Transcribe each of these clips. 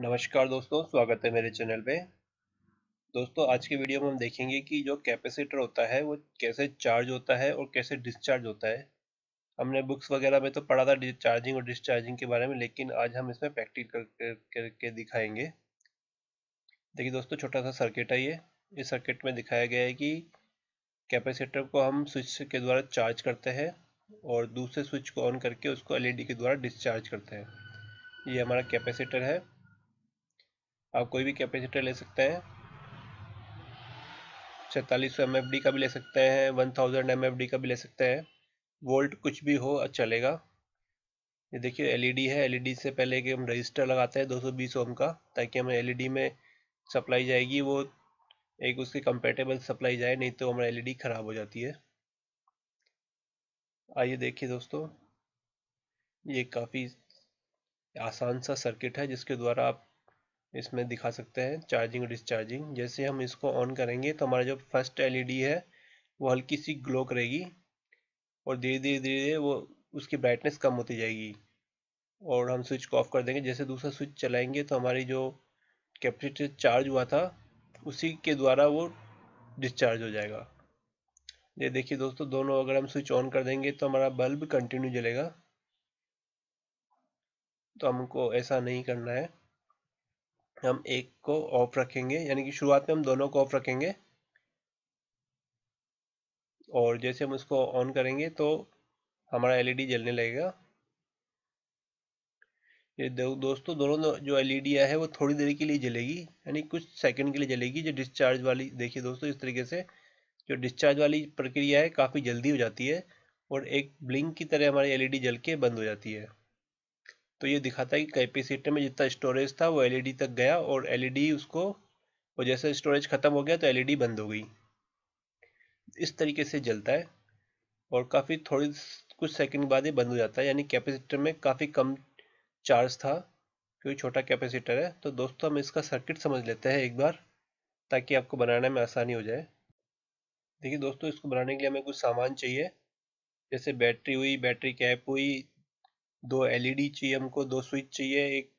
नमस्कार दोस्तों स्वागत है मेरे चैनल पे दोस्तों आज की वीडियो में हम देखेंगे कि जो कैपेसिटर होता है वो कैसे चार्ज होता है और कैसे डिस्चार्ज होता है हमने बुक्स वगैरह में तो पढ़ा था चार्जिंग और डिस्चार्जिंग के बारे में लेकिन आज हम इसमें प्रैक्टिकल करके कर, कर, दिखाएंगे देखिए दोस्तों छोटा सा सर्किट है ये इस सर्किट में दिखाया गया है कि कैपेसिटर को हम स्विच के द्वारा चार्ज करते हैं और दूसरे स्विच को ऑन करके उसको एलईडी के द्वारा डिस्चार्ज करते हैं ये हमारा कैपेसिटर है आप कोई भी कैपेसिटर ले सकते हैं सैतालीस सौ एम का भी ले सकते हैं वन थाउजेंड एम का भी ले सकते हैं वोल्ट कुछ भी हो अच्छा चलेगा ये देखिए एलईडी e है एलईडी e से पहले कि हम रजिस्टर लगाते हैं 220 ओम का ताकि हमें एलईडी e में सप्लाई जाएगी वो एक उसके कंपेटेबल सप्लाई जाए नहीं तो हमारा एलईडी ख़राब हो जाती है आइए देखिए दोस्तों ये काफ़ी आसान सा सर्किट है जिसके द्वारा आप इसमें दिखा सकते हैं चार्जिंग डिस्चार्जिंग जैसे हम इसको ऑन करेंगे तो हमारा जो फर्स्ट एलईडी है वो हल्की सी ग्लो करेगी और धीरे धीरे धीरे वो उसकी ब्राइटनेस कम होती जाएगी और हम स्विच को ऑफ कर देंगे जैसे दूसरा स्विच चलाएंगे तो हमारी जो कैपेसिटी चार्ज हुआ था उसी के द्वारा वो डिस्चार्ज हो जाएगा ये देखिए दोस्तों दोनों अगर हम स्विच ऑन कर देंगे तो हमारा बल्ब कंटिन्यू जलेगा तो हमको ऐसा नहीं करना है हम एक को ऑफ रखेंगे यानी कि शुरुआत में हम दोनों को ऑफ रखेंगे और जैसे हम उसको ऑन करेंगे तो हमारा एलईडी e जलने लगेगा ये दो, दोस्तों दोनों जो एलईडी e है वो थोड़ी देर के लिए जलेगी यानी कुछ सेकंड के लिए जलेगी जो डिस्चार्ज वाली देखिए दोस्तों इस तरीके से जो डिस्चार्ज वाली प्रक्रिया है काफ़ी जल्दी हो जाती है और एक ब्लिंक की तरह हमारी एलईडी e जल के बंद हो जाती है तो ये दिखाता है कि कैपेसिटर में जितना स्टोरेज था वो एलईडी e तक गया और एलईडी e उसको और जैसे स्टोरेज ख़त्म हो गया तो एलईडी e बंद हो गई इस तरीके से जलता है और काफ़ी थोड़ी कुछ सेकंड बाद ही बंद हो जाता है यानी कैपेसिटर में काफ़ी कम चार्ज था क्योंकि छोटा कैपेसिटर है तो दोस्तों हम इसका सर्किट समझ लेते हैं एक बार ताकि आपको बनाने में आसानी हो जाए देखिए दोस्तों इसको बनाने के लिए हमें कुछ सामान चाहिए जैसे बैटरी हुई बैटरी कैप हुई दो एलईडी e चाहिए हमको दो स्विच चाहिए एक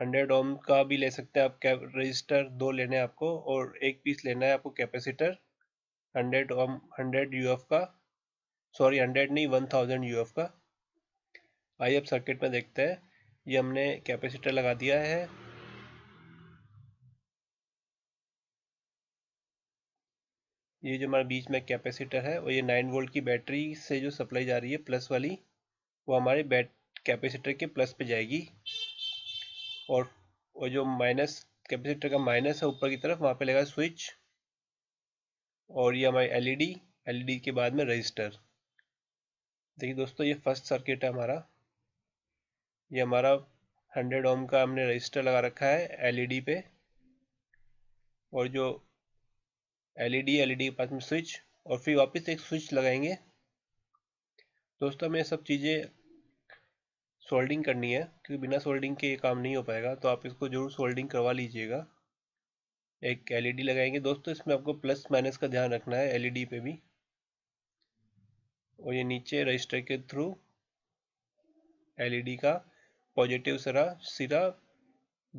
हंड्रेड ओम का भी ले सकते हैं आप कैप रजिस्टर दो लेने हैं आपको और एक पीस लेना है आपको capacitor hundred ohm hundred u का सॉरी हंड्रेड नहीं वन थाउजेंड यू का आइए अब सर्किट में देखते हैं ये हमने कैपेसिटर लगा दिया है ये जो हमारे बीच में कैपेसिटर है और ये नाइन वोल्ट की बैटरी से जो सप्लाई जा रही है प्लस वाली वो हमारे बैट कैपेसिटर के प्लस पे जाएगी और वो जो माइनस कैपेसिटर का माइनस है ऊपर की तरफ वहाँ पे लगा स्विच और ये हमारी एलईडी एलईडी के बाद में रजिस्टर देखिए दोस्तों ये फर्स्ट सर्किट है हमारा ये हमारा 100 ओम का हमने रजिस्टर लगा रखा है एलईडी पे और जो एलईडी एलईडी के पास में स्विच और फिर वापस एक स्विच लगाएंगे दोस्तों हमें सब चीज़ें सोल्डिंग करनी है क्योंकि बिना सोल्डिंग के ये काम नहीं हो पाएगा तो आप इसको जरूर सोल्डिंग करवा लीजिएगा एक एलईडी लगाएंगे दोस्तों इसमें आपको प्लस माइनस का ध्यान रखना है एलईडी पे भी और ये नीचे रजिस्टर के थ्रू एलईडी का पॉजिटिव सरा सिरा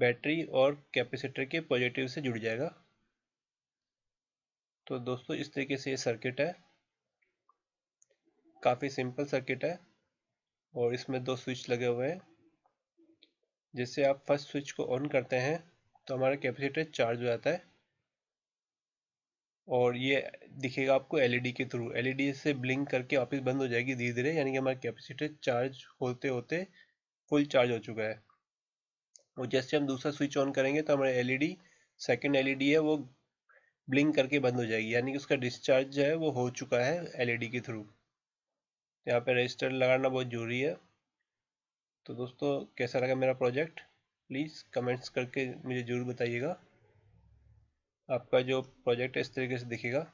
बैटरी और कैपेसिटर के पॉजिटिव से जुड़ जाएगा तो दोस्तों इस तरीके से ये सर्किट है काफ़ी सिंपल सर्किट है और इसमें दो स्विच लगे हुए हैं जिससे आप फर्स्ट स्विच को ऑन करते हैं तो हमारा कैपेसिटर चार्ज हो जाता है और ये दिखेगा आपको एलईडी के थ्रू एलईडी से ब्लिंक करके वापस बंद हो जाएगी धीरे धीरे यानी कि हमारा कैपेसिटर चार्ज होते होते फुल चार्ज हो चुका है और जैसे हम दूसरा स्विच ऑन करेंगे तो हमारा एलईडी सेकंड एलईडी है वो ब्लिंक करके बंद हो जाएगी यानी कि उसका डिस्चार्ज जो है वो हो चुका है एल के थ्रू यहाँ पे रजिस्टर लगाना बहुत जरूरी है तो दोस्तों कैसा लगा मेरा प्रोजेक्ट प्लीज़ कमेंट्स करके मुझे ज़रूर बताइएगा आपका जो प्रोजेक्ट है इस तरीके से दिखेगा